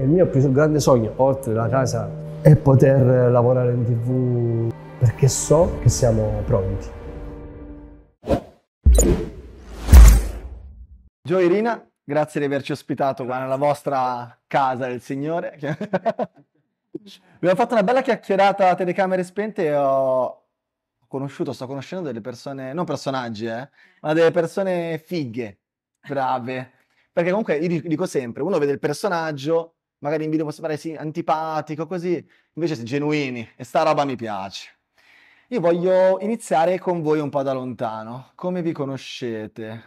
E il mio più grande sogno, oltre la casa, è poter lavorare in tv perché so che siamo pronti. Gio Irina, grazie di averci ospitato qua nella vostra casa del Signore. Abbiamo fatto una bella chiacchierata a telecamere spente e ho conosciuto, sto conoscendo delle persone, non personaggi, eh, ma delle persone fighe, brave. Perché comunque io dico sempre, uno vede il personaggio, magari in video può sembrare sì, antipatico, così, invece siete genuini e sta roba mi piace. Io voglio iniziare con voi un po' da lontano. Come vi conoscete?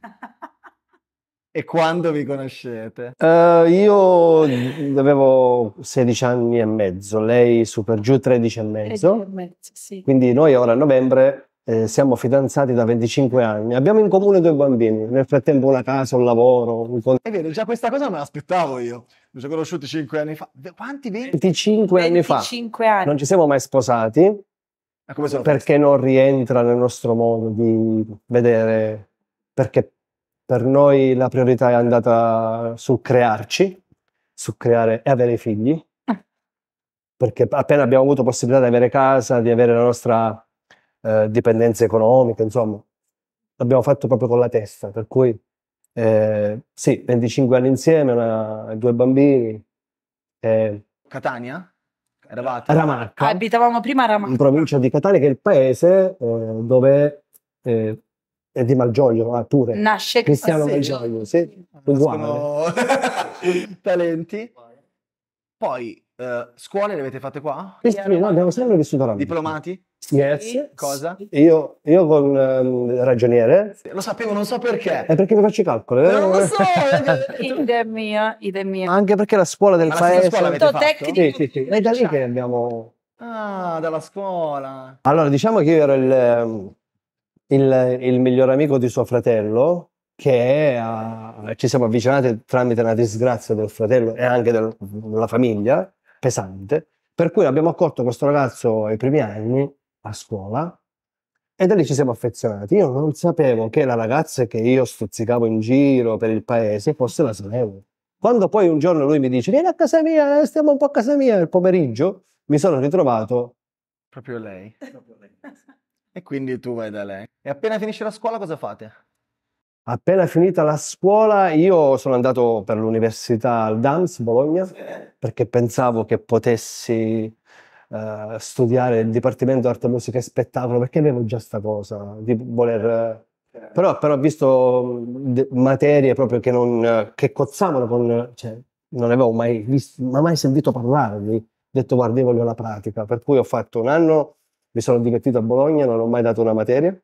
e quando vi conoscete? Uh, io avevo 16 anni e mezzo, lei super giù 13 e mezzo. 13 e mezzo sì. Quindi noi ora a novembre eh, siamo fidanzati da 25 anni, abbiamo in comune due bambini, nel frattempo una casa, un lavoro. Un con... È vero, già questa cosa me l'aspettavo io. Mi sono conosciuti 5 anni fa. Quanti? 20? 25 anni 25 fa. Anni. Non ci siamo mai sposati. Ma come sono perché non rientra nel nostro modo di vedere, perché per noi la priorità è andata su crearci, su creare e avere figli. Ah. Perché appena abbiamo avuto possibilità di avere casa, di avere la nostra eh, dipendenze economiche, insomma, l'abbiamo fatto proprio con la testa, per cui eh, sì, 25 anni insieme, una, due bambini. Eh, Catania? Eravate? Ramacca. Ah, abitavamo prima a Ramacca. In provincia di Catania, che è il paese eh, dove eh, è di Malgioglio, ah, pure. Nasce Cristiano ah, sì, Malgioglio, sì. Ah, Uguale. talenti. Poi, eh, scuole le avete fatte qua? Sì, no, abbiamo sempre vissuto là. Diplomati? Yes, sì, cosa? Io, io con um, ragioniere. Lo sapevo, non so perché. È perché mi faccio i calcoli. Eh? Non lo so. idea mia, idea mia. Anche perché la scuola del Ma paese. Scuola tutto tecnico. Sì, sì, sì. Ma è da lì che abbiamo. Ah, dalla scuola. Allora, diciamo che io ero il, ehm, il, il miglior amico di suo fratello che uh, ci siamo avvicinati tramite una disgrazia del fratello e anche del, della famiglia pesante. Per cui abbiamo accolto questo ragazzo ai primi anni a scuola e da lì ci siamo affezionati. Io non sapevo che la ragazza che io stuzzicavo in giro per il paese fosse la Sanevo. Quando poi un giorno lui mi dice vieni a casa mia, eh, stiamo un po' a casa mia nel pomeriggio, mi sono ritrovato... Proprio lei. Proprio lei. e quindi tu vai da lei. E appena finisce la scuola cosa fate? Appena finita la scuola io sono andato per l'università al DAMS Bologna perché pensavo che potessi eh, studiare il Dipartimento Arte, Musica e Spettacolo perché avevo già questa cosa di voler... Però, però, ho visto materie proprio che, non, che cozzavano con... Cioè, non avevo mai visto, ma mai sentito parlarvi. Ho detto guarda, io voglio la pratica, per cui ho fatto un anno, mi sono divertito a Bologna, non ho mai dato una materia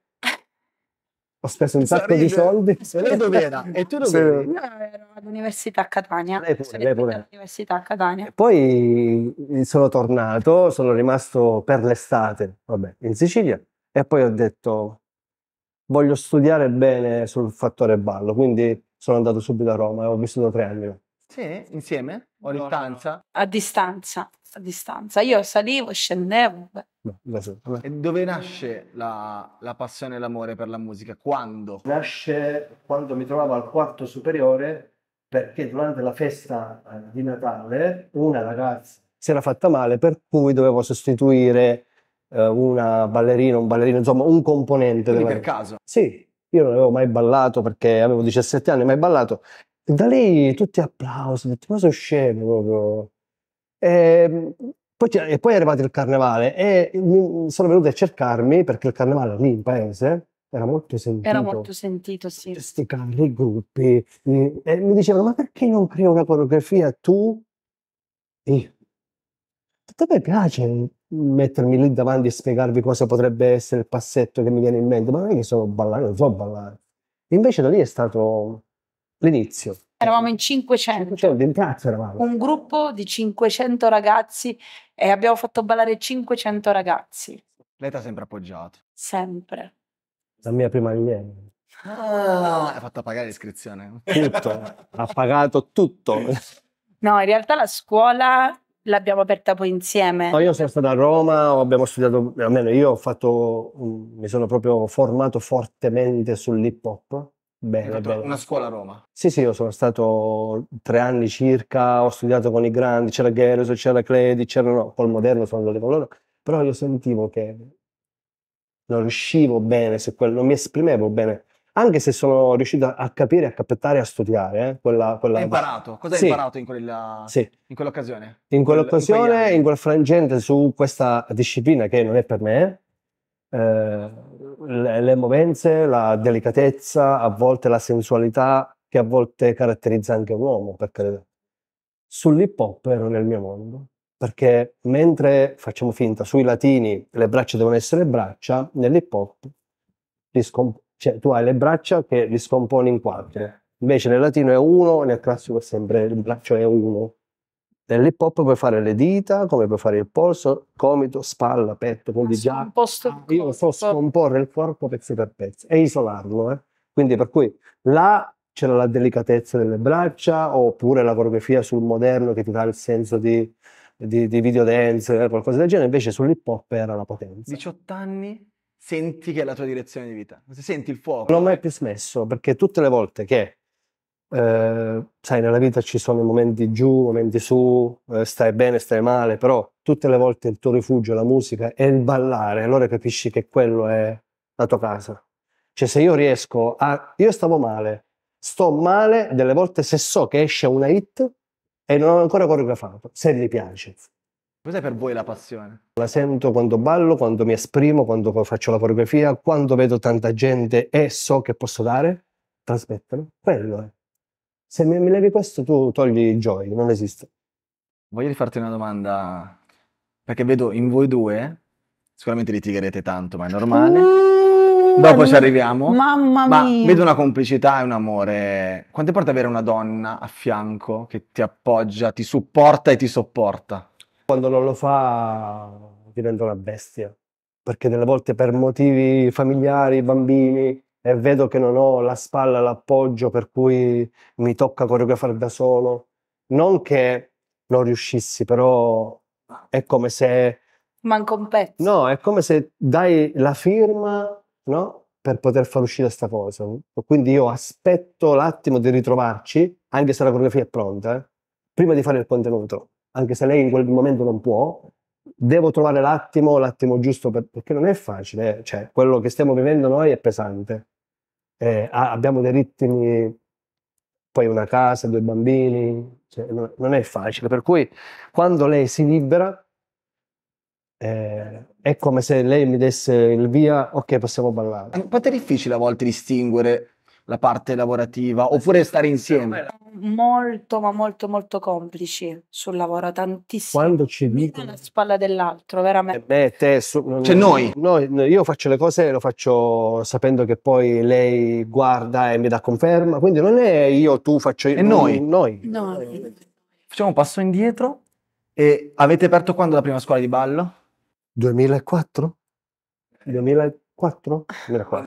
ho speso un sacco di soldi. lei dove era? E tu dove eri? Io ero all'università a Catania. Lei pure, lei pure. All'università a Catania. E poi sono tornato, sono rimasto per l'estate, vabbè, in Sicilia. E poi ho detto, voglio studiare bene sul fattore ballo. Quindi sono andato subito a Roma e ho vissuto tre anni. Sì, insieme? o distanza? A distanza, a distanza. Io salivo, scendevo. No, e dove nasce la, la passione e l'amore per la musica? Quando? Nasce quando mi trovavo al quarto superiore perché durante la festa eh, di Natale una ragazza si era fatta male per cui dovevo sostituire eh, una ballerina, un ballerino, insomma un componente. Quindi per caso? Sì, io non avevo mai ballato perché avevo 17 anni, mai ballato e da lì tutti applausi, tutti, ma scemo proprio. E ehm, poi, e poi, è arrivato il carnevale e sono venuti a cercarmi perché il carnevale lì in paese era molto sentito. Era molto sentito, sì. Questi carri, gruppi. E mi dicevano, ma perché non crei una coreografia tu? E a me piace mettermi lì davanti e spiegarvi cosa potrebbe essere il passetto che mi viene in mente, ma non è che sono ballare, non so ballare. Invece da lì è stato l'inizio. Eravamo in 500. Cioè, eravamo. Un gruppo di 500 ragazzi e abbiamo fatto ballare 500 ragazzi. Lei ti ha sempre appoggiato? Sempre. La mia prima linea. Ah, hai fatto pagare l'iscrizione? Tutto, eh. ha pagato tutto. No, in realtà la scuola l'abbiamo aperta poi insieme. No, io sono stata a Roma, abbiamo studiato, almeno io ho fatto, mi sono proprio formato fortemente sull'hip hop Bene, bene. Una scuola a Roma? Sì, sì, io sono stato tre anni circa, ho studiato con i grandi, c'era Geros, c'era Credi, c'erano, col moderno sono andato con loro, però io sentivo che non riuscivo bene, se quel, non mi esprimevo bene, anche se sono riuscito a capire, a captare, a studiare. Eh, quella, quella... Hai imparato? Cosa hai sì. imparato in, quella... Sì. in quell'occasione? In quell'occasione, in, in quel frangente su questa disciplina che non è per me, eh, le, le movenze, la delicatezza, a volte la sensualità che a volte caratterizza anche un uomo, perché sull'hip hop ero nel mio mondo, perché mentre facciamo finta sui latini le braccia devono essere braccia, nell'hip hop scomp- cioè, tu hai le braccia che li scomponi in quattro, invece nel latino è uno, nel classico è sempre il braccio è uno, Nell'hip hop puoi fare le dita, come puoi fare il polso, gomito, spalla, petto, quindi già ah, io so scomporre il corpo pezzo per pezzo e isolarlo. Eh? Quindi per cui là c'era la delicatezza delle braccia oppure la coreografia sul moderno che ti dà il senso di, di, di videodance, eh, qualcosa del genere, invece sull'hip hop era la potenza. 18 anni senti che è la tua direzione di vita, senti il fuoco. Non l'ho mai più smesso perché tutte le volte che eh, sai, nella vita ci sono momenti giù, momenti su, eh, stai bene, stai male, però tutte le volte il tuo rifugio, la musica è il ballare, allora capisci che quello è la tua casa. Cioè se io riesco a... Io stavo male, sto male delle volte se so che esce una hit e non ho ancora coreografato, se mi piace. Cos'è per voi la passione? La sento quando ballo, quando mi esprimo, quando faccio la coreografia, quando vedo tanta gente e so che posso dare, trasmetterlo. Quello è. Se mi levi questo, tu togli Joy, non esiste. Voglio rifarti una domanda, perché vedo in voi due, sicuramente litigherete tanto, ma è normale. Uh, Dopo ci arriviamo. Mamma ma mia. vedo una complicità e un amore. Quanto importa avere una donna a fianco che ti appoggia, ti supporta e ti sopporta? Quando non lo fa divento una bestia, perché delle volte per motivi familiari, bambini, e vedo che non ho la spalla, l'appoggio, per cui mi tocca coreografare da solo. Non che non riuscissi, però è come se... Manca un pezzo. No, è come se dai la firma, no? Per poter far uscire questa cosa. Quindi io aspetto l'attimo di ritrovarci, anche se la coreografia è pronta, eh? prima di fare il contenuto. Anche se lei in quel momento non può, devo trovare l'attimo, l'attimo giusto per, perché non è facile, eh. cioè quello che stiamo vivendo noi è pesante eh, abbiamo dei ritmi, poi una casa, due bambini, cioè, no, non è facile. Per cui quando lei si libera, eh, è come se lei mi desse il via, ok, possiamo ballare. Eh, quanto è difficile a volte distinguere la parte lavorativa oppure stare insieme? Molto, ma molto, molto complici sul lavoro, tantissimo. Quando ci dicono... La spalla dell'altro, veramente. Eh beh, te, su... Mm, cioè noi. noi. Io faccio le cose, lo faccio sapendo che poi lei guarda e mi dà conferma, quindi non è io, tu, faccio io. E noi. Mm, noi. noi. Facciamo un passo indietro. E avete aperto quando la prima scuola di ballo? 2004? 2004. Quattro?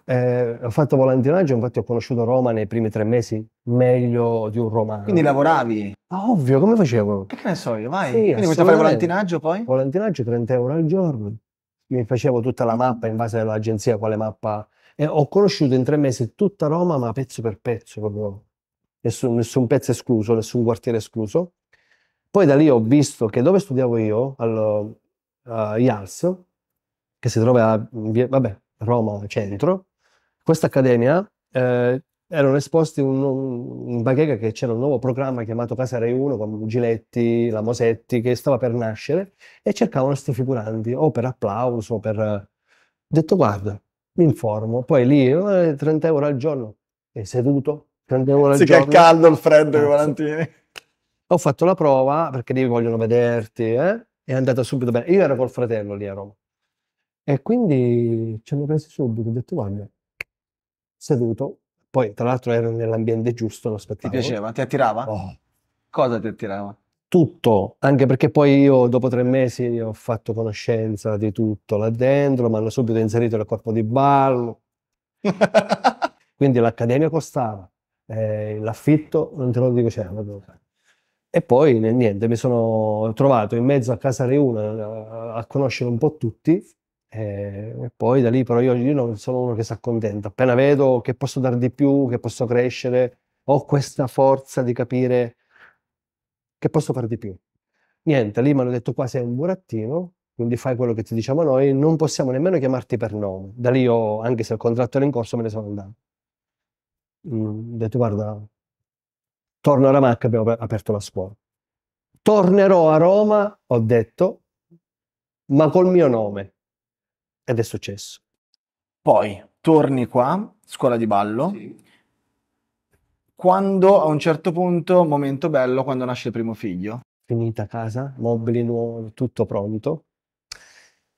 Eh, ho fatto volantinaggio, infatti ho conosciuto Roma nei primi tre mesi meglio di un romano. Quindi lavoravi? Ah, ovvio, come facevo? Che, ne so io, vai. Sì, Quindi vuoi fare volantinaggio poi? Volantinaggio 30 euro al giorno. Mi facevo tutta la mappa in base all'agenzia, quale mappa. E ho conosciuto in tre mesi tutta Roma, ma pezzo per pezzo, proprio. Nessun, nessun pezzo escluso, nessun quartiere escluso. Poi da lì ho visto che dove studiavo io, al uh, IALS, che si trova a, vabbè, Roma Centro, questa accademia eh, erano esposti un, un, in bacheca che c'era un nuovo programma chiamato Casa Rai 1 con Giletti, la Mosetti che stava per nascere e cercavano questi figuranti o per applauso o per... Ho eh, detto guarda, mi informo, poi lì eh, 30 euro al giorno, è seduto, 30 euro al sì, giorno. Sì che è caldo il freddo, Valentini. Ho fatto la prova perché lì vogliono vederti, eh? è andata subito bene. Io ero col fratello lì a Roma e quindi ci hanno preso subito, ho detto guarda, seduto. Poi tra l'altro ero nell'ambiente giusto, lo spettacolo. Ti piaceva? Ti attirava? Oh. Cosa ti attirava? tutto, anche perché poi io dopo tre mesi ho fatto conoscenza di tutto là dentro, mi hanno subito inserito nel corpo di ballo. Quindi l'accademia costava, eh, l'affitto non te lo dico c'era. E poi niente, mi sono trovato in mezzo a casa Reuna eh, a conoscere un po' tutti eh, e poi da lì però io, io, non sono uno che si accontenta, appena vedo che posso dare di più, che posso crescere, ho questa forza di capire che posso fare di più. Niente, lì mi hanno detto qua sei un burattino, quindi fai quello che ti diciamo noi, non possiamo nemmeno chiamarti per nome. Da lì io, anche se il contratto era in corso, me ne sono andato. Mm, ho detto guarda, torno a Ramacca, abbiamo aperto la scuola. Tornerò a Roma, ho detto, ma col mio nome ed è successo. Poi torni qua, scuola di ballo. Sì. Quando a un certo punto, momento bello, quando nasce il primo figlio. Finita casa, mobili nuovi, tutto pronto.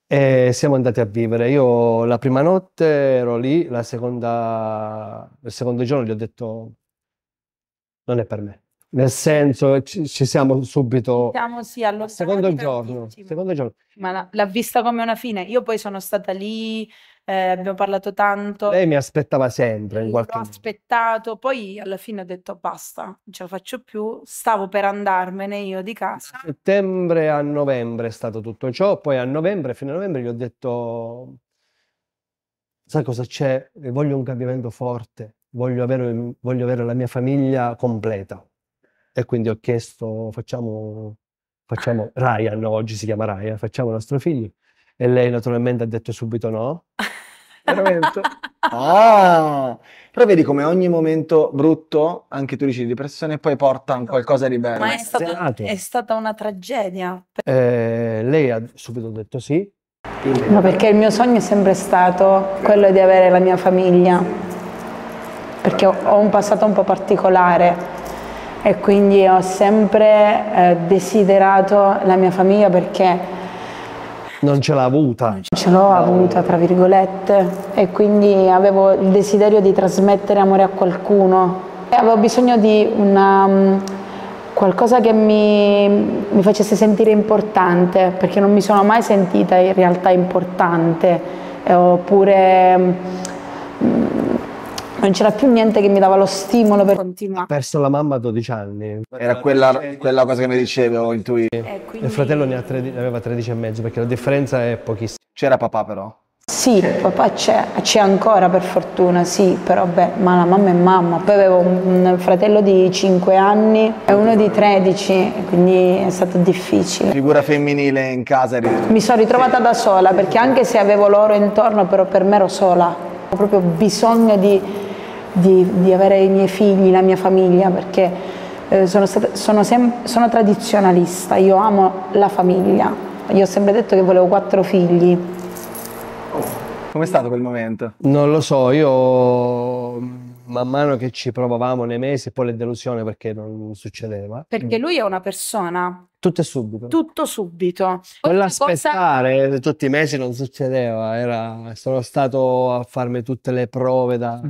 E siamo andati a vivere. Io la prima notte ero lì, la seconda, il secondo giorno gli ho detto non è per me. Nel senso, ci, ci siamo subito. Siamo sì, allo secondo giorno, secondo giorno. Ma la- l'ha vista come una fine. Io poi sono stata lì, eh, abbiamo parlato tanto. Lei mi aspettava sempre in L'ho modo. aspettato, poi alla fine ho detto basta, non ce la faccio più, stavo per andarmene io di casa. Da settembre a novembre è stato tutto ciò, poi a novembre, fino a novembre, gli ho detto, sai cosa c'è? Voglio un cambiamento forte, voglio avere, voglio avere la mia famiglia completa. E quindi ho chiesto, facciamo, facciamo Ryan, oggi si chiama Ryan, facciamo il nostro figlio. E lei naturalmente ha detto subito no. Veramente? Ah, però vedi come ogni momento brutto, anche tu dici di depressione, poi porta un qualcosa di bello. Ma è, stato, è stata una tragedia. Eh, lei ha subito detto sì. No, perché il mio sogno è sempre stato quello di avere la mia famiglia, perché ho un passato un po' particolare e quindi ho sempre eh, desiderato la mia famiglia perché... Non ce l'ha avuta. Ce l'ho avuta, tra virgolette, e quindi avevo il desiderio di trasmettere amore a qualcuno. E avevo bisogno di una, um, qualcosa che mi, mi facesse sentire importante, perché non mi sono mai sentita in realtà importante, eh, oppure... Mm, non c'era più niente che mi dava lo stimolo per continuare. Ho perso la mamma a 12 anni. Era quella, quella cosa che mi dicevo, intuivo. Eh, quindi... Il fratello ne, 13, ne, aveva 13 e mezzo perché la differenza è pochissima. C'era papà però? Sì, papà c'è, c'è ancora per fortuna, sì, però beh, ma la mamma è mamma. Poi avevo un fratello di 5 anni e uno di 13, quindi è stato difficile. Figura femminile in casa? Mi sono ritrovata da sola perché anche se avevo loro intorno, però per me ero sola. Ho proprio bisogno di di, di avere i miei figli, la mia famiglia, perché eh, sono, stata, sono, sono tradizionalista, io amo la famiglia. Io ho sempre detto che volevo quattro figli. Com'è stato quel momento? Non lo so, io man mano che ci provavamo nei mesi, poi le delusioni perché non succedeva. Perché mm. lui è una persona. Tutto subito. Tutto subito. Quell'aspettare cosa... Eh, tutti i mesi non succedeva, era, sono stato a farmi tutte le prove da...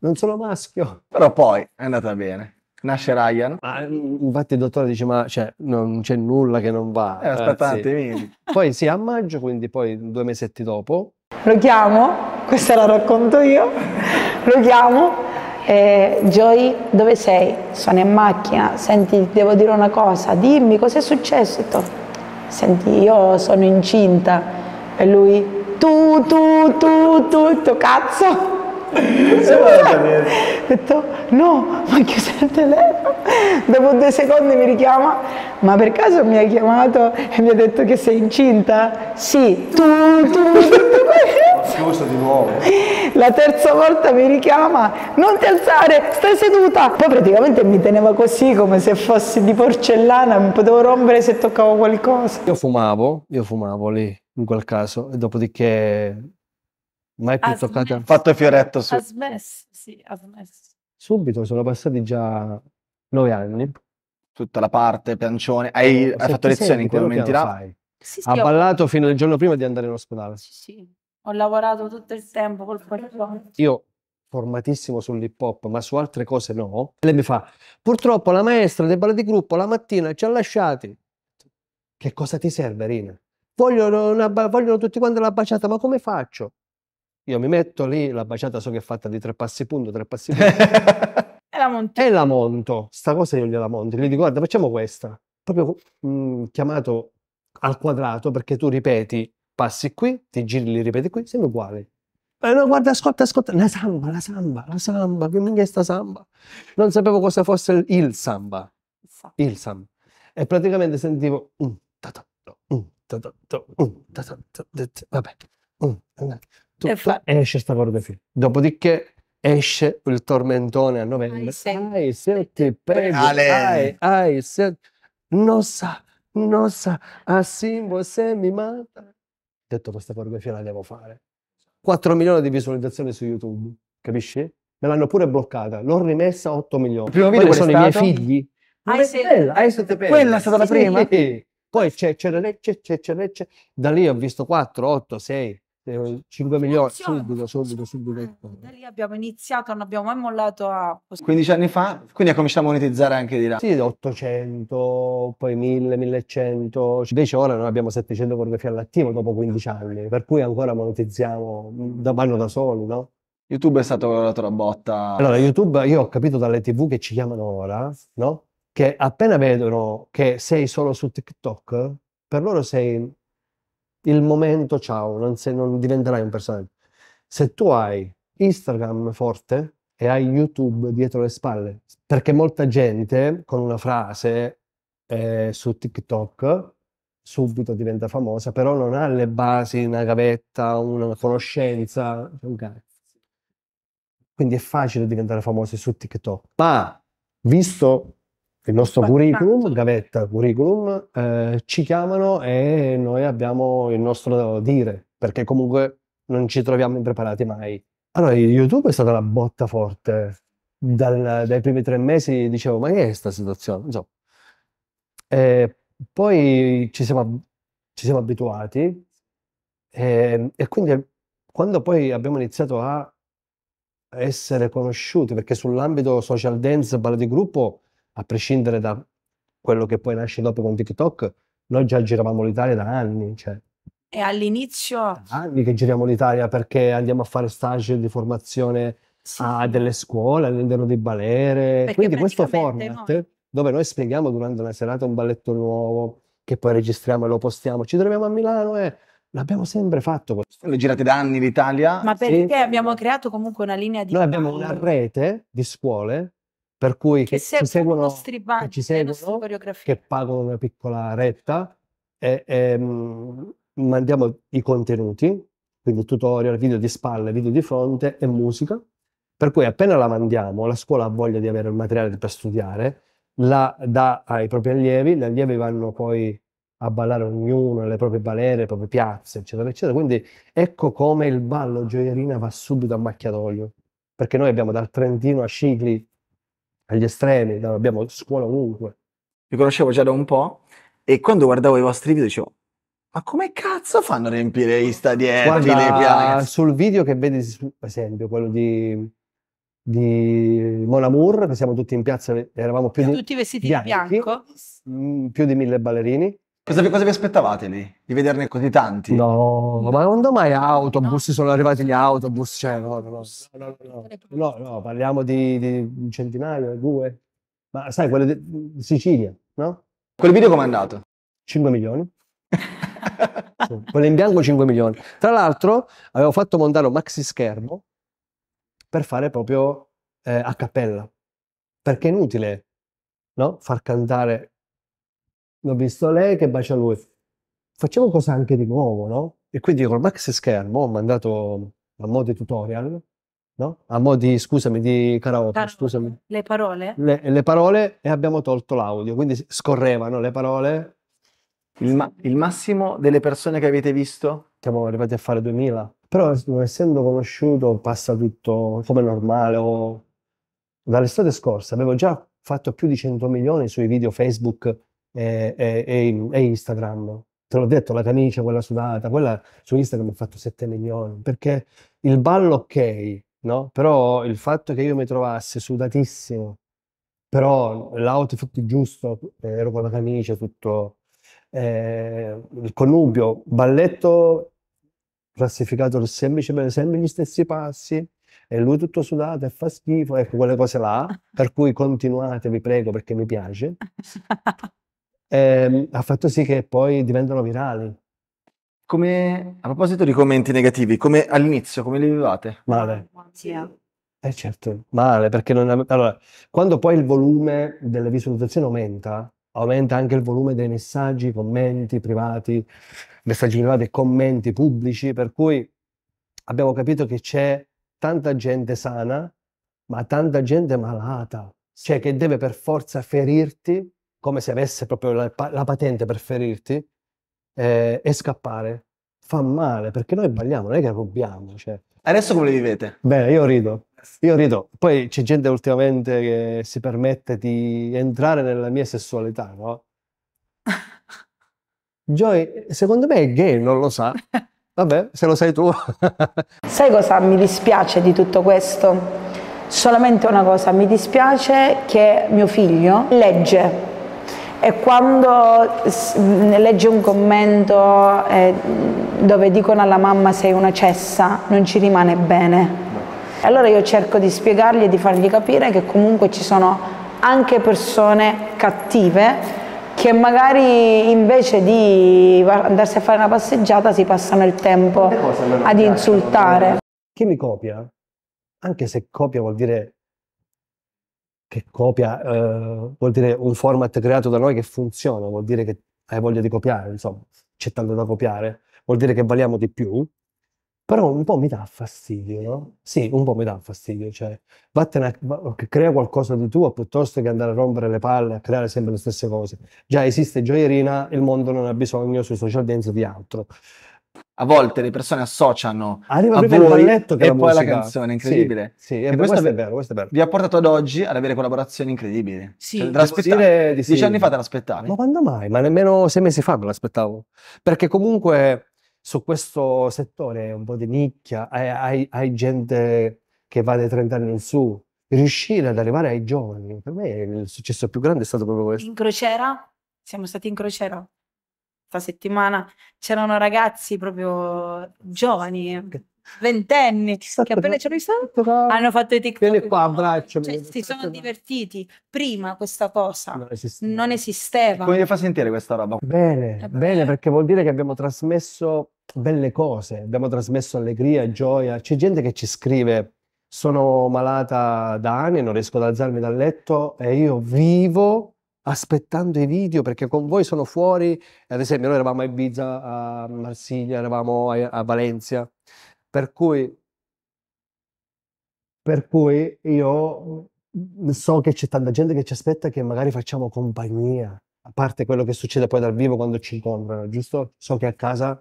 non sono maschio. Però poi è andata bene. Nasce Ryan. Ma, mm, infatti il dottore dice: Ma cioè, non c'è nulla che non va. Eh, aspetta, eh, sì. Poi sì, a maggio, quindi poi due mesetti dopo. Lo chiamo questa la racconto io, lo chiamo. Eh, Joy, dove sei? Sono in macchina, senti, devo dire una cosa, dimmi cosa è successo? E senti, io sono incinta. E lui, tu, tu, tu, tu, tu, cazzo. Ho detto no, ma chiuso il telefono. Dopo due secondi mi richiama, ma per caso mi ha chiamato e mi ha detto che sei incinta? Sì, tu, tu, tu, tu. Chiusa di nuovo. La terza volta mi richiama, non ti alzare, stai seduta. Poi praticamente mi teneva così come se fossi di porcellana, mi potevo rompere se toccavo qualcosa. Io fumavo, io fumavo lì in quel caso e dopodiché mai più ha Fatto fioretto su. Ha smesso, sì, ha smesso. Subito sono passati già nove anni. Tutta la parte piancione, Hai, eh, hai fatto lezioni in quel momento là? Sì, sì, ho ballato fino al giorno prima di andare in ospedale. Sì, sì. Ho lavorato tutto il tempo col portone. Io formatissimo sull'hip hop, ma su altre cose no. lei mi fa: Purtroppo la maestra dei balli di gruppo la mattina ci ha lasciati. Che cosa ti serve, Rina? Vogliono, una, vogliono tutti quanti la baciata, ma come faccio? Io mi metto lì, la baciata so che è fatta di tre passi punto, tre passi punto. e la monto. E la monto. Sta cosa io gliela monto. Gli dico, guarda, facciamo questa. Proprio mh, mm, chiamato al quadrato perché tu ripeti passi qui, ti giri, li ripeti qui, sembra uguale. Eh no, guarda, ascolta, ascolta, la samba, la samba, la samba, che minchia è sta samba? Non sapevo cosa fosse il, samba. Il samba. E praticamente sentivo un tatatto, un tatatto, vabbè. Un, Tutta, eh, esce sta coreografia. Dopodiché esce il tormentone a novembre. Ai sette peggio, ai, ai sette. Non sa, non sa, a Simbo se mi mata detto questa fotografia la devo fare. 4 milioni di visualizzazioni su YouTube, capisci? Me l'hanno pure bloccata, l'ho rimessa a 8 milioni. Il primo video sono stato? i miei figli. Hai bella, hai Quella è stata sì, la prima? Poi c'è, c'è, c'è, c'è, c'è, c'è, c'è, da lì ho visto 4, 8, 6, 5 eh, milioni subito, subito, subito. Eh, da lì abbiamo iniziato, non abbiamo mai mollato a... 15 anni fa, quindi ha cominciato a monetizzare anche di là. Sì, 800, poi 1000, 1100, invece ora noi abbiamo 700 fotografie all'attivo dopo 15 anni, per cui ancora monetizziamo mm, da mano da soli, no? YouTube è stata la tua botta. Allora, YouTube, io ho capito dalle tv che ci chiamano ora, no? Che appena vedono che sei solo su TikTok, per loro sei il momento, ciao, non, se, non diventerai un personaggio. Se tu hai Instagram forte e hai YouTube dietro le spalle, perché molta gente con una frase eh, su TikTok subito diventa famosa, però non ha le basi, una gavetta, una conoscenza. Cioè Quindi è facile diventare famosi su TikTok. Ma visto il nostro curriculum, gavetta curriculum, eh, ci chiamano e noi abbiamo il nostro dire, perché comunque non ci troviamo impreparati mai. Allora, YouTube è stata la botta forte. Dal, dai primi tre mesi dicevo, ma che è questa situazione? Insomma. E eh, poi ci siamo, ci siamo abituati e, ehm, e quindi quando poi abbiamo iniziato a essere conosciuti, perché sull'ambito social dance, ballo di gruppo, a prescindere da quello che poi nasce dopo con TikTok, noi già giravamo l'Italia da anni, cioè. E all'inizio... Da Anni che giriamo l'Italia perché andiamo a fare stage di formazione sì. a delle scuole all'interno di balere. Perché Quindi questo format no. dove noi spieghiamo durante una serata un balletto nuovo, che poi registriamo e lo postiamo, ci troviamo a Milano e l'abbiamo sempre fatto. Le girate da anni l'Italia. Ma perché sì. abbiamo creato comunque una linea di... Noi abbiamo una rete di scuole per cui che, che ci seguono, i bagni, che, ci seguono che pagano una piccola retta e, e ehm, mandiamo i contenuti, quindi tutorial, video di spalle, video di fronte e musica, per cui appena la mandiamo, la scuola ha voglia di avere il materiale per studiare, la dà ai propri allievi, gli allievi vanno poi a ballare ognuno le proprie balere, le proprie piazze, eccetera, eccetera. Quindi ecco come il ballo gioierina va subito a macchia d'olio, perché noi abbiamo dal Trentino a Scicli agli estremi, abbiamo scuola ovunque. Vi conoscevo già da un po' e quando guardavo i vostri video dicevo ma come cazzo fanno a riempire i stadieri? Guarda, sul video che vedi, per esempio, quello di, di Mon Amour, che siamo tutti in piazza, eravamo più tutti di... Tutti vestiti bianchi, di bianco? Mm, più di mille ballerini. Cosa vi, cosa vi, aspettavate lì? Di vederne così tanti? No, ma quando mai autobus no. sono arrivati gli autobus? Cioè, no, no, no, no, no, no parliamo di, di, un centinaio, due. Ma sai, quello di Sicilia, no? Quel video com'è andato? 5 milioni. sì, quello in bianco 5 milioni. Tra l'altro avevo fatto montare un maxi schermo per fare proprio eh, a cappella. Perché è inutile no? far cantare l'ho visto lei che bacia lui. Facciamo cosa anche di nuovo, no? E quindi col Max Schermo ho mandato a mo' di tutorial, no? A mo' di, scusami, di karaoke, Par- scusami. Le parole? Le, le parole e abbiamo tolto l'audio, quindi scorrevano le parole. Il, ma- il massimo delle persone che avete visto? Siamo arrivati a fare 2000 però non essendo conosciuto passa tutto come normale. O... Dall'estate scorsa avevo già fatto più di 100 milioni sui video Facebook e, e, e Instagram. Te l'ho detto, la camicia, quella sudata, quella su Instagram ha fatto 7 milioni, perché il ballo ok, no? Però il fatto che io mi trovassi sudatissimo, però l'outfit giusto, eh, ero con la camicia, tutto... Eh, il connubio, balletto classificato semplice, sempre gli stessi passi, e lui tutto sudato e fa schifo, ecco quelle cose là, per cui continuate, vi prego, perché mi piace. ehm, ha fatto sì che poi diventano virali. Come, a proposito di commenti negativi, come all'inizio, come li vivate? Male. Eh. eh certo, male, perché non ave- allora, quando poi il volume delle visualizzazioni aumenta, aumenta anche il volume dei messaggi, commenti privati, messaggi privati e commenti pubblici, per cui abbiamo capito che c'è tanta gente sana, ma tanta gente malata, cioè che deve per forza ferirti come se avesse proprio la, la patente per ferirti, eh, e scappare. Fa male, perché noi balliamo, non è che rubiamo. Cioè. Adesso come le vivete? Bene, io rido. Io rido. Poi c'è gente ultimamente che si permette di entrare nella mia sessualità, no? Joy, secondo me è gay, non lo sa. Vabbè, se lo sai tu. sai cosa mi dispiace di tutto questo? Solamente una cosa, mi dispiace che mio figlio legge e quando legge un commento eh, dove dicono alla mamma sei una cessa non ci rimane bene. Allora io cerco di spiegargli e di fargli capire che comunque ci sono anche persone cattive che magari invece di andarsi a fare una passeggiata si passano il tempo ad insultare. Chi mi copia, anche se copia vuol dire che copia eh, vuol dire un format creato da noi che funziona, vuol dire che hai voglia di copiare, insomma, c'è tanto da copiare, vuol dire che valiamo di più, però un po' mi dà fastidio, no? Sì, un po' mi dà fastidio, cioè, vattene a, crea qualcosa di tuo piuttosto che andare a rompere le palle, a creare sempre le stesse cose. Già esiste gioierina, il mondo non ha bisogno sui social dance di altro a volte le persone associano Arriva a prima voi balletto che e la poi musica. la canzone, incredibile. Sì, sì, e questo, questo, è vero, questo è vero. Vi ha portato ad oggi ad avere collaborazioni incredibili. Sì, cioè, l'aspettavo. Di sì. Dieci anni fa te l'aspettavi. Ma quando mai? Ma nemmeno sei mesi fa me l'aspettavo. Perché comunque su questo settore è un po' di nicchia, hai, hai, hai gente che va dai 30 anni in su. Riuscire ad arrivare ai giovani, per me il successo più grande è stato proprio questo. In crociera? Siamo stati in crociera settimana c'erano ragazzi proprio giovani, ventenni, che appena c'ero stato hanno fatto i TikTok. Vieni qua, abbracciami. Cioè, si sono divertiti. Prima questa cosa non esisteva. Non esisteva. Come fa sentire questa roba? Bene, eh, bene, perché vuol dire che abbiamo trasmesso belle cose, abbiamo trasmesso allegria, gioia. C'è gente che ci scrive sono malata da anni, non riesco ad alzarmi dal letto e io vivo aspettando i video perché con voi sono fuori, ad esempio noi eravamo a Ibiza, a Marsiglia, eravamo a, a Valencia, per cui, per cui io mm, so che c'è tanta gente che ci aspetta che magari facciamo compagnia, a parte quello che succede poi dal vivo quando ci incontrano, giusto? So che a casa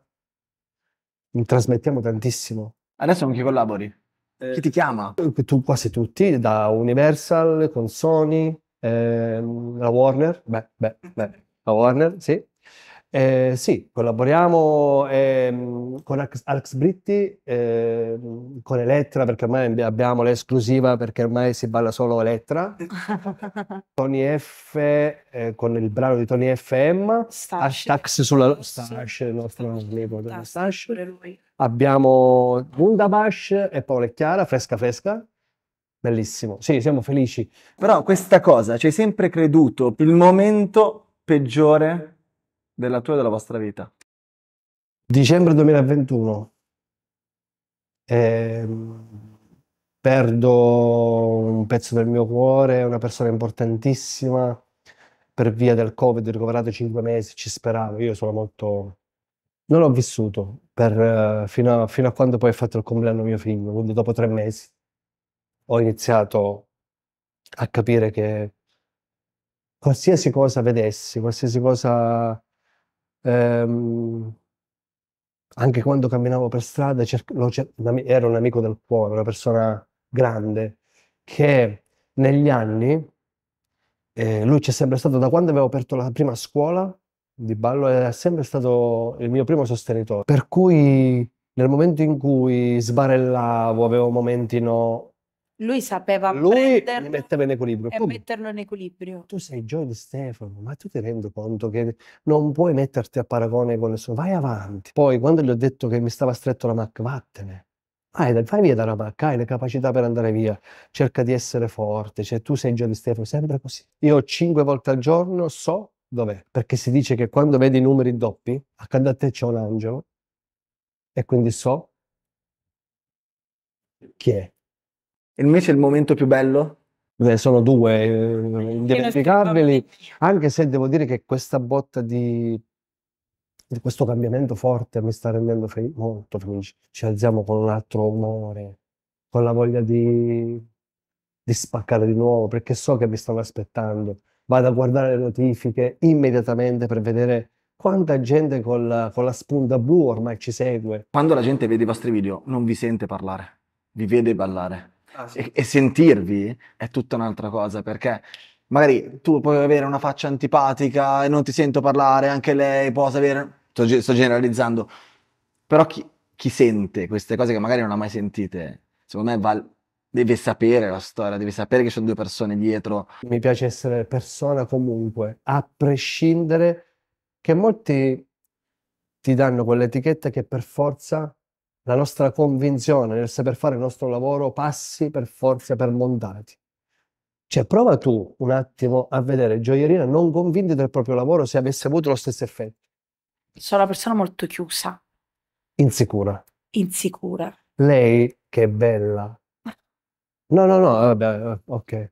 trasmettiamo tantissimo. Adesso con chi collabori? Eh. Chi ti chiama? Tu quasi tutti, da Universal, con Sony, eh, la Warner, beh, beh, beh, la Warner, sì. Eh, sì, collaboriamo ehm, con Alex, Alex Britti, ehm, con Elettra, perché ormai abbiamo l'esclusiva, perché ormai si balla solo Elettra. Tony F, eh, con il brano di Tony FM, hashtag sulla... Stash, il nostro amico. Stash. Abbiamo Bundabash e Paola e Chiara, fresca fresca. Bellissimo, sì, siamo felici. Però questa cosa ci hai sempre creduto il momento peggiore della tua e della vostra vita? Dicembre 2021. Ehm, perdo un pezzo del mio cuore, una persona importantissima per via del Covid, ricoverato cinque mesi, ci speravo, io sono molto... Non l'ho vissuto per, eh, fino, a, fino a quando poi ho fatto il compleanno mio figlio, quindi dopo tre mesi ho iniziato a capire che qualsiasi cosa vedessi, qualsiasi cosa, ehm, anche quando camminavo per strada, cerc- cer- ero un amico del cuore, una persona grande, che negli anni, eh, lui c'è sempre stato, da quando avevo aperto la prima scuola di ballo, è sempre stato il mio primo sostenitore. Per cui nel momento in cui sbarellavo, avevo momenti no, lui sapeva Lui prenderlo in equilibrio. e Poi, metterlo in equilibrio. Tu sei Joe Di Stefano, ma tu ti rendi conto che non puoi metterti a paragone con nessuno? Vai avanti. Poi quando gli ho detto che mi stava stretto la Mac, vattene. Vai, fai via dalla Mac, hai le capacità per andare via, cerca di essere forte, cioè tu sei Joe Di Stefano, sempre così. Io cinque volte al giorno so dov'è, perché si dice che quando vedi i numeri doppi, accanto a te c'è un angelo e quindi so chi è invece il momento più bello? Beh, sono due eh, indimenticabili, anche se devo dire che questa botta di, di questo cambiamento forte mi sta rendendo fe- molto felice. Ci alziamo con un altro umore, con la voglia di, di spaccare di nuovo, perché so che mi stanno aspettando. Vado a guardare le notifiche immediatamente per vedere quanta gente con la, con la spunta blu ormai ci segue. Quando la gente vede i vostri video non vi sente parlare, vi vede ballare ah, sì. e, e sentirvi è tutta un'altra cosa perché magari tu puoi avere una faccia antipatica e non ti sento parlare, anche lei può avere, sto, sto, generalizzando, però chi, chi, sente queste cose che magari non ha mai sentite, secondo me val, deve sapere la storia, deve sapere che ci sono due persone dietro. Mi piace essere persona comunque, a prescindere che molti ti danno quell'etichetta che per forza la nostra convinzione nel saper fare il nostro lavoro passi per forza per montati. Cioè, prova tu un attimo a vedere Gioierina non convinta del proprio lavoro se avesse avuto lo stesso effetto. Sono una persona molto chiusa. Insicura. Insicura. Lei, che è bella. No, no, no, vabbè, ok.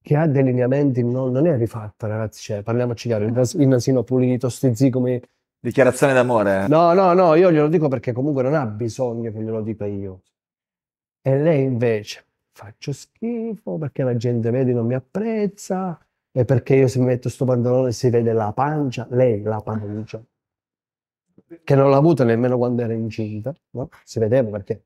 Che ha dei lineamenti, non, è rifatta, ragazzi. Cioè, parliamoci chiaro, il, il nasino pulito, sti zigomi Dichiarazione d'amore? No, no, no, io glielo dico perché comunque non ha bisogno che glielo dica io. E lei invece, faccio schifo perché la gente vedi non mi apprezza e perché io se mi metto sto pantalone si vede la pancia, lei la pancia, che non l'ha avuta nemmeno quando era incinta, no? si vedeva perché.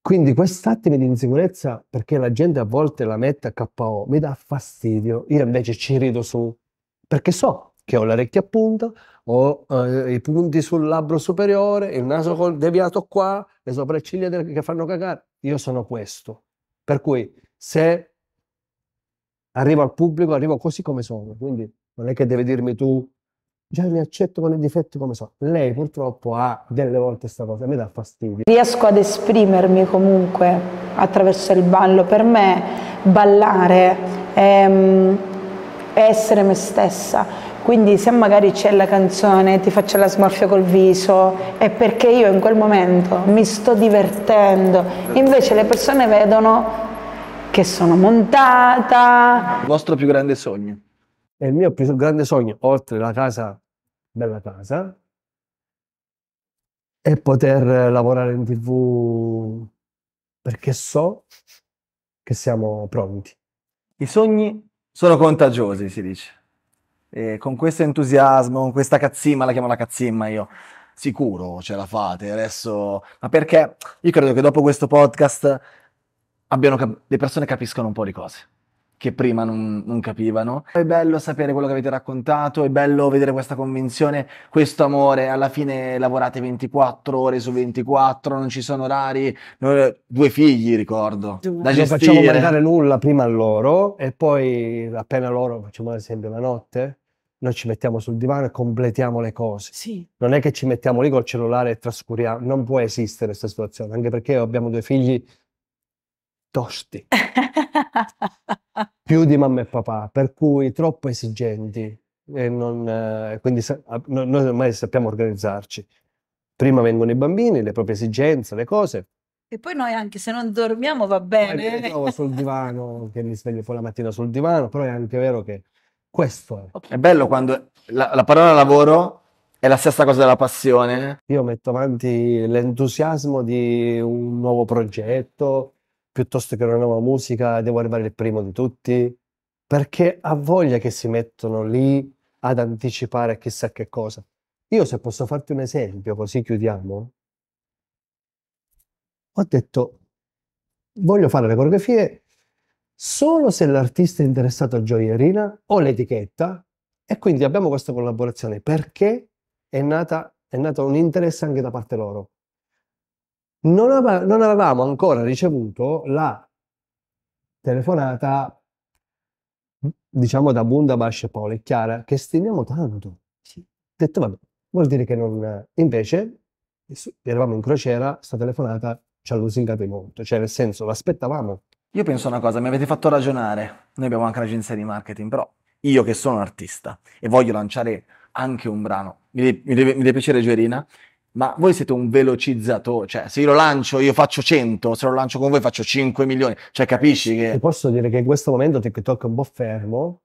Quindi quest'attimo di insicurezza, perché la gente a volte la mette a KO, mi dà fastidio, io invece ci rido su, perché so che ho l'orecchia a punta, ho eh, i punti sul labbro superiore, il naso deviato qua, le sopracciglia che fanno cagare. Io sono questo. Per cui se arrivo al pubblico, arrivo così come sono. Quindi non è che devi dirmi tu, già mi accetto con i difetti come sono. Lei purtroppo ha delle volte questa cosa, mi dà fastidio. Riesco ad esprimermi comunque attraverso il ballo. Per me ballare è, mm, è essere me stessa quindi se magari c'è la canzone, ti faccio la smorfia col viso, è perché io in quel momento mi sto divertendo. Invece le persone vedono che sono montata. Il vostro più grande sogno? È il mio più grande sogno, oltre la casa, bella casa, è poter lavorare in tv perché so che siamo pronti. I sogni sono contagiosi, si dice eh, con questo entusiasmo, con questa cazzimma, la chiamo la cazzimma io, sicuro ce la fate adesso, ma perché io credo che dopo questo podcast abbiano cap- le persone capiscono un po' di cose che prima non, non, capivano. È bello sapere quello che avete raccontato, è bello vedere questa convinzione, questo amore. Alla fine lavorate 24 ore su 24, non ci sono orari. Eh, due figli, ricordo. Da non facciamo mancare nulla prima a loro e poi appena loro facciamo ad esempio la notte. Noi ci mettiamo sul divano e completiamo le cose. Sì. Non è che ci mettiamo lì col cellulare e trascuriamo. Non può esistere questa situazione, anche perché abbiamo due figli tosti. più di mamma e papà, per cui troppo esigenti. E non, eh, quindi no, noi ormai sappiamo organizzarci. Prima vengono i bambini, le proprie esigenze, le cose. E poi noi anche se non dormiamo va bene. Mi trovo sul divano, che mi sveglio poi la mattina sul divano, però è anche vero che questo è. Okay. È bello quando la, la parola lavoro è la stessa cosa della passione. Io metto avanti l'entusiasmo di un nuovo progetto, piuttosto che una nuova musica, devo arrivare il primo di tutti, perché ha voglia che si mettono lì ad anticipare chissà che cosa. Io se posso farti un esempio, così chiudiamo, ho detto voglio fare le coreografie solo se l'artista è interessato a gioierina o l'etichetta e quindi abbiamo questa collaborazione perché è, nata, è nato un interesse anche da parte loro non, ave- non avevamo ancora ricevuto la telefonata, diciamo, da Bundabash e Paolo, chiara, che stimiamo tanto. Sì. Detto, vabbè, vuol dire che non... Invece, eravamo in crociera, sta telefonata ci ha lusingato in molto, cioè nel senso, l'aspettavamo. Io penso una cosa, mi avete fatto ragionare, noi abbiamo anche l'agenzia di marketing, però io che sono un artista e voglio lanciare anche un brano, mi deve, mi deve, mi deve piacere Gioerina, ma voi siete un velocizzatore, cioè se io lo lancio io faccio 100, se lo lancio con voi faccio 5 milioni, cioè capisci eh, che... Ti posso dire che in questo momento TikTok è un po' fermo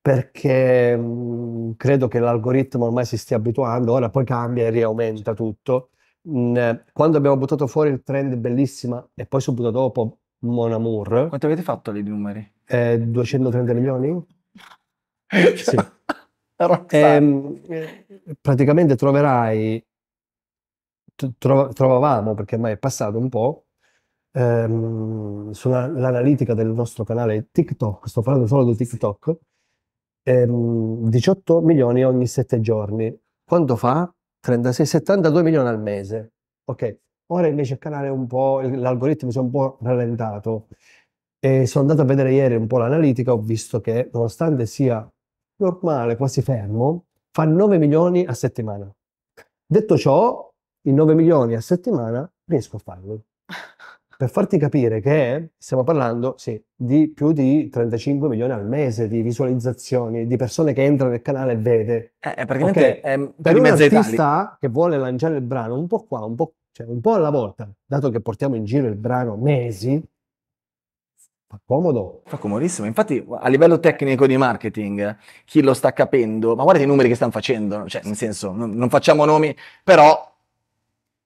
perché mh, mm, credo che l'algoritmo ormai si stia abituando, ora poi cambia e riaumenta tutto. Mh, mm, quando abbiamo buttato fuori il trend bellissima e poi subito dopo Mon Amour... Quanto avete fatto lì di numeri? Eh, 230 milioni? sì. Eh, praticamente troverai tro- trovavamo, perché ormai è passato un po', ehm, sull'analitica del nostro canale TikTok, sto parlando solo di TikTok, ehm, 18 milioni ogni 7 giorni. Quanto fa? 36, 72 milioni al mese. Ok, ora invece il canale è un po', l'algoritmo si è un po' rallentato. E sono andato a vedere ieri un po' l'analitica, ho visto che nonostante sia normale, quasi fermo, fa 9 milioni a settimana. Detto ciò, i 9 milioni a settimana riesco a farlo. Per farti capire che stiamo parlando sì, di più di 35 milioni al mese di visualizzazioni, di persone che entrano nel canale e vede. Eh, eh praticamente okay. è ehm, per, per un artista che vuole lanciare il brano un po' qua, un po', cioè un po' alla volta, dato che portiamo in giro il brano mesi, fa comodo. Fa comodissimo. Infatti, a livello tecnico di marketing, chi lo sta capendo, ma guarda i numeri che stanno facendo, cioè, nel senso, non, non facciamo nomi, però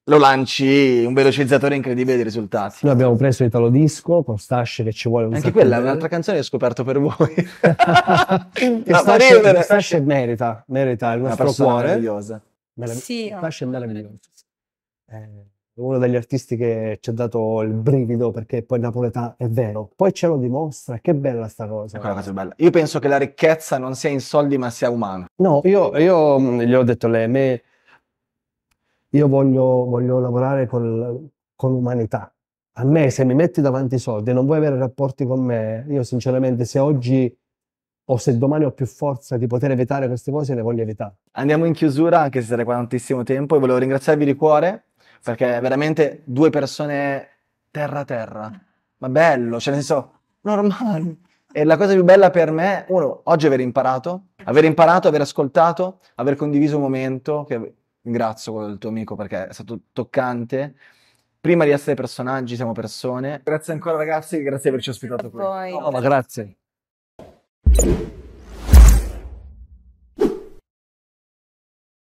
lo lanci un velocizzatore incredibile di risultati. Noi abbiamo preso Italo Disco con Stash che ci vuole un Anche quella è un'altra canzone che ho scoperto per voi. no, Stash, Stash merita, merita il nostro cuore. Merav- sì, Stash è meraviglioso. Eh, uno degli artisti che ci ha dato il brivido perché poi Napoletà è vero, poi ce lo dimostra, che bella sta cosa. cosa bella. Io penso che la ricchezza non sia in soldi ma sia umana. No, io, io mm, gli ho detto lei, me io voglio, voglio lavorare col, con l'umanità. A me, se mi metti davanti i soldi e non vuoi avere rapporti con me, io sinceramente, se oggi o se domani ho più forza di poter evitare queste cose, le voglio evitare. Andiamo in chiusura, anche se sarei qua tantissimo tempo, e volevo ringraziarvi di cuore, perché veramente due persone terra terra. Ma bello, cioè nel senso, normale. E la cosa più bella per me, uno, oggi aver imparato, aver imparato, aver ascoltato, aver condiviso un momento che ringrazio il tuo amico perché è stato toccante. Prima di essere personaggi siamo persone. Grazie ancora ragazzi, grazie di averci ospitato qui. Poi. Oh, grazie.